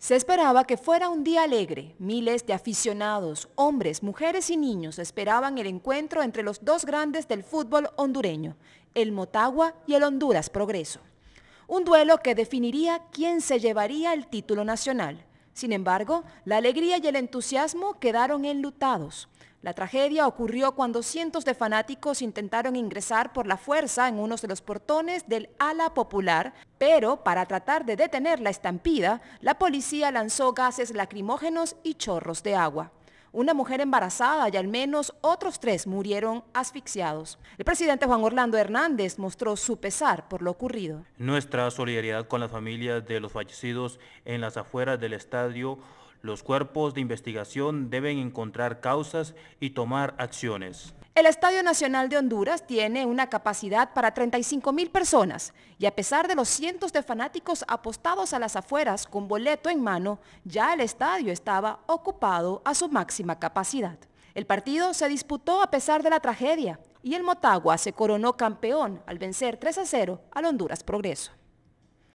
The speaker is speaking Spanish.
Se esperaba que fuera un día alegre. Miles de aficionados, hombres, mujeres y niños esperaban el encuentro entre los dos grandes del fútbol hondureño, el Motagua y el Honduras Progreso. Un duelo que definiría quién se llevaría el título nacional. Sin embargo, la alegría y el entusiasmo quedaron enlutados. La tragedia ocurrió cuando cientos de fanáticos intentaron ingresar por la fuerza en unos de los portones del ala popular, pero para tratar de detener la estampida, la policía lanzó gases lacrimógenos y chorros de agua. Una mujer embarazada y al menos otros tres murieron asfixiados. El presidente Juan Orlando Hernández mostró su pesar por lo ocurrido. Nuestra solidaridad con las familias de los fallecidos en las afueras del estadio los cuerpos de investigación deben encontrar causas y tomar acciones. El Estadio Nacional de Honduras tiene una capacidad para 35 mil personas y a pesar de los cientos de fanáticos apostados a las afueras con boleto en mano, ya el estadio estaba ocupado a su máxima capacidad. El partido se disputó a pesar de la tragedia y el Motagua se coronó campeón al vencer 3 a 0 al Honduras Progreso.